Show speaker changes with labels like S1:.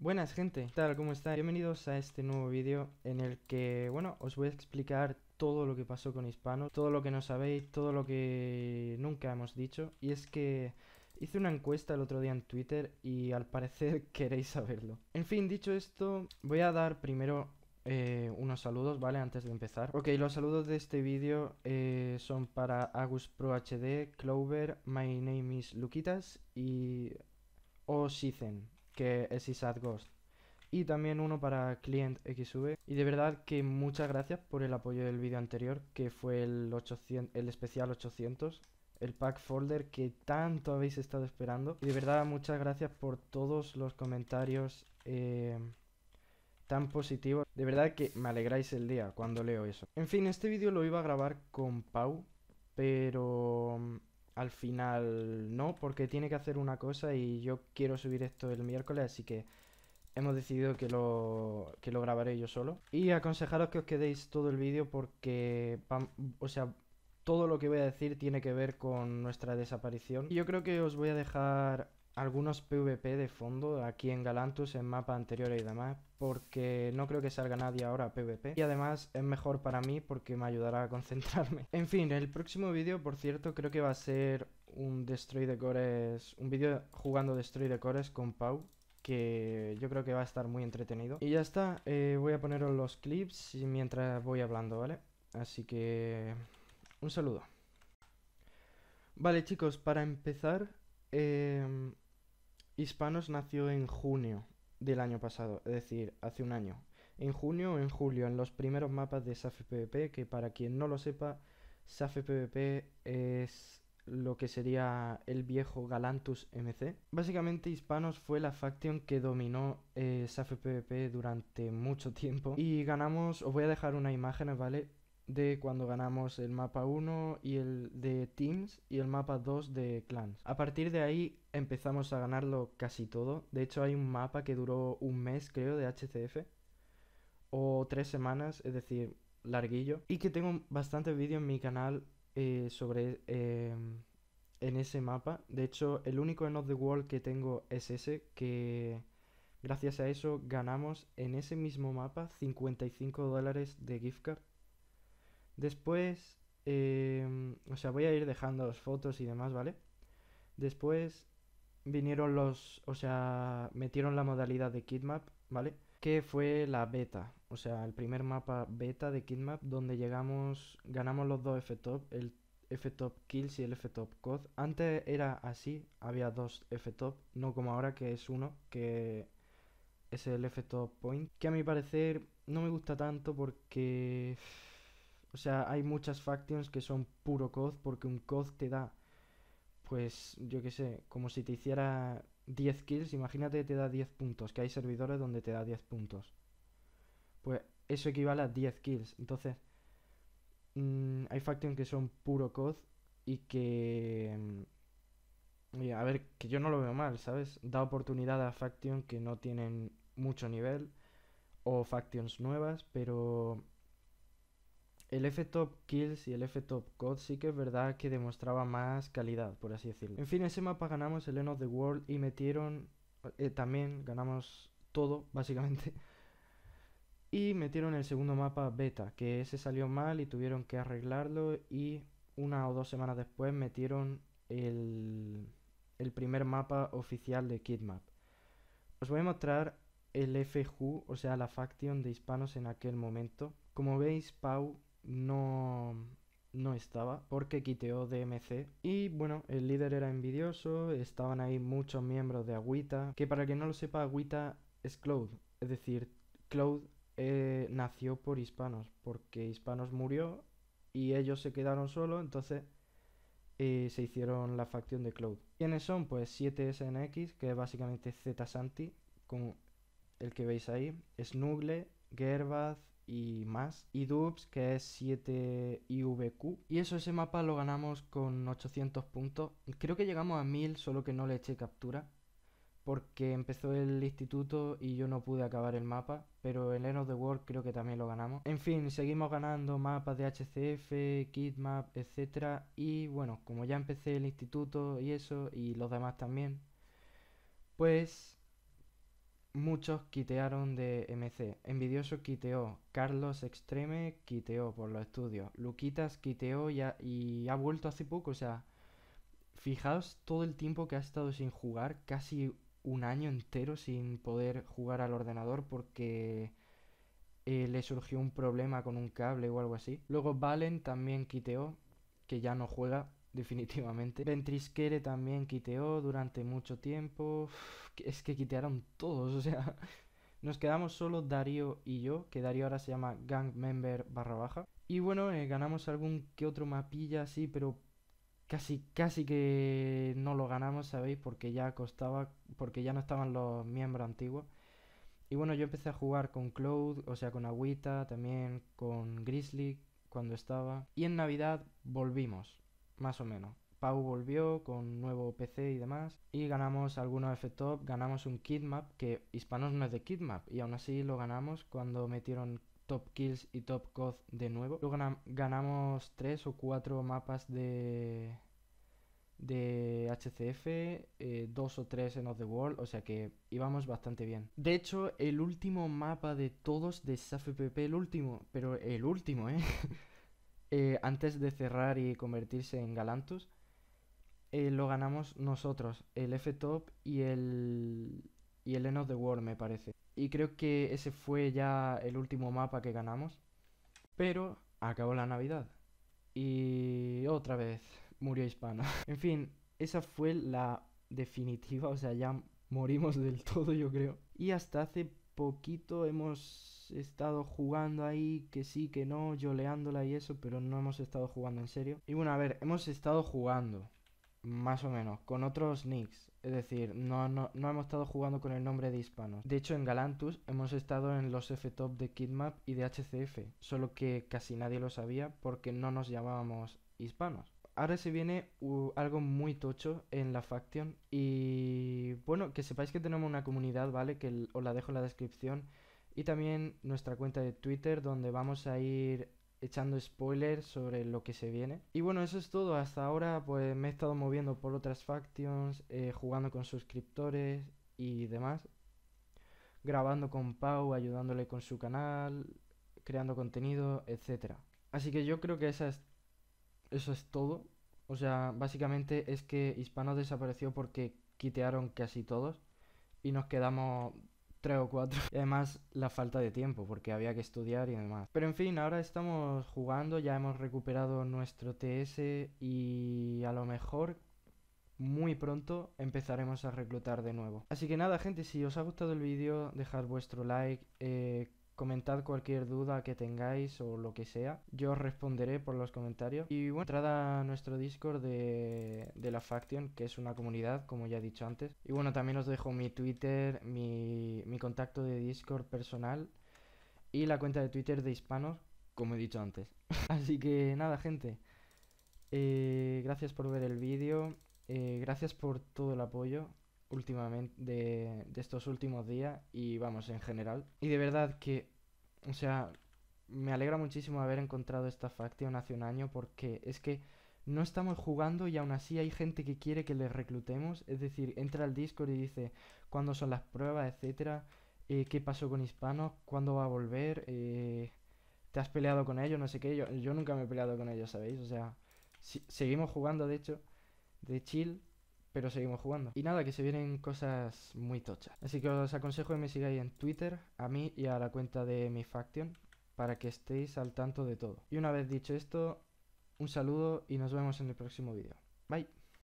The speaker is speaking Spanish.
S1: Buenas gente, ¿qué tal? ¿Cómo estáis? Bienvenidos a este nuevo vídeo en el que, bueno, os voy a explicar todo lo que pasó con Hispanos, todo lo que no sabéis, todo lo que nunca hemos dicho. Y es que hice una encuesta el otro día en Twitter y al parecer queréis saberlo. En fin, dicho esto, voy a dar primero eh, unos saludos, ¿vale? Antes de empezar. Ok, los saludos de este vídeo eh, son para Agus Pro HD, Clover, My Name is Luquitas y Osizen, que es Isad Ghost. Y también uno para Client XV. Y de verdad que muchas gracias por el apoyo del vídeo anterior, que fue el, 800, el especial 800, el pack folder que tanto habéis estado esperando. Y de verdad muchas gracias por todos los comentarios eh, tan positivos. De verdad que me alegráis el día cuando leo eso. En fin, este vídeo lo iba a grabar con Pau, pero al final no, porque tiene que hacer una cosa y yo quiero subir esto el miércoles, así que hemos decidido que lo, que lo grabaré yo solo. Y aconsejaros que os quedéis todo el vídeo porque, o sea, todo lo que voy a decir tiene que ver con nuestra desaparición. Y yo creo que os voy a dejar algunos PvP de fondo aquí en Galantus, en mapa anteriores y demás, porque no creo que salga nadie ahora PvP. Y además es mejor para mí porque me ayudará a concentrarme. En fin, el próximo vídeo, por cierto, creo que va a ser un Destroy de Cores, un vídeo jugando Destroy de Cores con Pau, que yo creo que va a estar muy entretenido. Y ya está, eh, voy a poneros los clips mientras voy hablando, ¿vale? Así que... un saludo. Vale chicos, para empezar... Eh... Hispanos nació en junio del año pasado, es decir, hace un año. En junio o en julio, en los primeros mapas de SAFE PvP, que para quien no lo sepa, SAFE PvP es lo que sería el viejo Galantus MC. Básicamente Hispanos fue la facción que dominó eh, SAFE PvP durante mucho tiempo y ganamos, os voy a dejar una imagen, ¿vale? de cuando ganamos el mapa 1 y el de teams y el mapa 2 de clans. A partir de ahí empezamos a ganarlo casi todo. De hecho hay un mapa que duró un mes creo de HCF o tres semanas, es decir, larguillo. Y que tengo bastante vídeos en mi canal eh, sobre em, en ese mapa. De hecho el único en of the world que tengo es ese que... Gracias a eso ganamos en ese mismo mapa 55 dólares de gift card Después, em, o sea, voy a ir dejando las fotos y demás, ¿vale? Después vinieron los, o sea, metieron la modalidad de Kidmap, ¿vale? Que fue la beta, o sea, el primer mapa beta de Kidmap donde llegamos, ganamos los dos F-Top, el F-Top Kills y el F-Top COD. Antes era así, había dos F-Top, no como ahora que es uno, que es el F-Top Point, que a mi parecer no me gusta tanto porque o sea, hay muchas factions que son puro COD porque un COD te da, pues yo qué sé, como si te hiciera 10 kills, imagínate que te da 10 puntos, que hay servidores donde te da 10 puntos. Pues eso equivale a 10 kills. Entonces, mm, hay factions que son puro COD y que... Mm, a ver, que yo no lo veo mal, ¿sabes? Da oportunidad a factions que no tienen mucho nivel o factions nuevas, pero el F-Top Kills y el F-Top Code sí que es verdad que demostraba más calidad, por así decirlo. En fin, ese mapa ganamos el End of the World y metieron... Eh, también ganamos todo, básicamente. Y metieron el segundo mapa beta, que ese salió mal y tuvieron que arreglarlo y una o dos semanas después metieron el, primer mapa oficial de Kidmap. Os voy a mostrar el FHU, o sea, la faction de hispanos en aquel momento. Como veis, Pau no, no estaba porque quiteó DMC. Y bueno, el líder era envidioso, estaban ahí muchos miembros de Agüita, que para quien no lo sepa, Agüita es Cloud, es decir, Cloud eh, nació por hispanos, porque hispanos murió y ellos se quedaron solos, entonces eh, se hicieron la facción de Cloud. ¿Quiénes son? Pues 7SNX, que es básicamente Z Santi, con el que veis ahí, Snugle, Gerbaz, y más, y dubs que es 7IVQ. Y eso, ese mapa lo ganamos con 800 puntos. Creo que llegamos a 1000, solo que no le eché captura. Porque empezó el instituto y yo no pude acabar el mapa. Pero el End of the World creo que también lo ganamos. En fin, seguimos ganando mapas de HCF, Kidmap, etc. Y bueno, como ya empecé el instituto y eso, y los demás también, pues Muchos quitearon de MC. Envidioso quiteó. Carlos Extreme quiteó por los estudios. Luquitas quiteó y ha, y ha vuelto hace poco. O sea, fijaos todo el tiempo que ha estado sin jugar. Casi un año entero sin poder jugar al ordenador porque eh, le surgió un problema con un cable o algo así. Luego Valen también quiteó, que ya no juega definitivamente. Ventrisquere también quiteó durante mucho tiempo. es que quitearon todos, o sea, nos quedamos solo Darío y yo, que Darío ahora se llama Gang Member barra baja. Y bueno, eh, ganamos algún que otro mapilla, Así, pero casi, casi que no lo ganamos, ¿sabéis? Porque ya costaba, porque ya no estaban los miembros antiguos. Y bueno, yo empecé a jugar con Cloud, o sea, con Agüita, también con Grizzly cuando estaba. Y en Navidad volvimos más o menos. Pau volvió con nuevo PC y demás. Y ganamos algunos F-Top, ganamos un Map que Hispanos no es de Map Y aún así lo ganamos cuando metieron Top Kills y Top COD de nuevo. Luego ganamos tres o cuatro mapas de, de HCF, eh, dos o tres en Off the World, o sea que íbamos bastante bien. De hecho, el último mapa de todos de SAFPP, el último, pero el último, ¿eh? Eh, antes de cerrar y convertirse en Galantus, eh, lo ganamos nosotros, el F-Top y el, y el End the World, me parece. Y creo que ese fue ya el último mapa que ganamos. Pero acabó la Navidad. Y otra vez murió Hispano. en fin, esa fue la definitiva, o sea, ya morimos del todo, yo creo. Y hasta hace poquito hemos estado jugando ahí, que sí, que no, yoleándola y eso, pero no hemos estado jugando en serio. Y bueno, a ver, hemos estado jugando, más o menos, con otros nicks. Es decir, no, no, no hemos estado jugando con el nombre de hispanos. De hecho, en Galantus hemos estado en los F-Top de Kidmap y de HCF, solo que casi nadie lo sabía porque no nos llamábamos hispanos ahora se viene uh, algo muy tocho en la Faction. Y bueno, que sepáis que tenemos una comunidad, ¿vale? Que os la dejo en la descripción. Y también nuestra cuenta de Twitter, donde vamos a ir echando spoilers sobre lo que se viene. Y bueno, eso es todo. Hasta ahora pues me he estado moviendo por otras factions, eh, jugando con suscriptores y demás. Grabando con Pau, ayudándole con su canal, creando contenido, etc. Así que yo creo que esa es eso es todo. O sea, básicamente es que Hispano desapareció porque quitearon casi todos y nos quedamos tres o cuatro. además la falta de tiempo porque había que estudiar y demás. Pero en fin, ahora estamos jugando, ya hemos recuperado nuestro TS y a lo mejor muy pronto empezaremos a reclutar de nuevo. Así que nada gente, si os ha gustado el vídeo, dejad vuestro like, eh, Comentad cualquier duda que tengáis o lo que sea. Yo os responderé por los comentarios. Y bueno, entrada a nuestro Discord de, la Faction, que es una comunidad, como ya he dicho antes. Y bueno, también os dejo mi Twitter, mi, contacto de Discord personal y la cuenta de Twitter de Hispanos, como he dicho antes. Así que nada, gente. Eh, gracias por ver el vídeo. Eh, gracias por todo el apoyo últimamente, de, estos últimos días y vamos, en general. Y de verdad que, o sea, me alegra muchísimo haber encontrado esta facción hace un año porque es que no estamos jugando y aún así hay gente que quiere que les reclutemos. Es decir, entra al Discord y dice cuándo son las pruebas, etcétera, eh, qué pasó con Hispanos, cuándo va a volver, eh, te has peleado con ellos, no sé qué. Yo, yo, nunca me he peleado con ellos, ¿sabéis? O sea, seguimos jugando, de hecho, de chill pero seguimos jugando. Y nada, que se vienen cosas muy tochas. Así que os aconsejo que me sigáis en Twitter, a mí y a la cuenta de mi faction, para que estéis al tanto de todo. Y una vez dicho esto, un saludo y nos vemos en el próximo vídeo. Bye.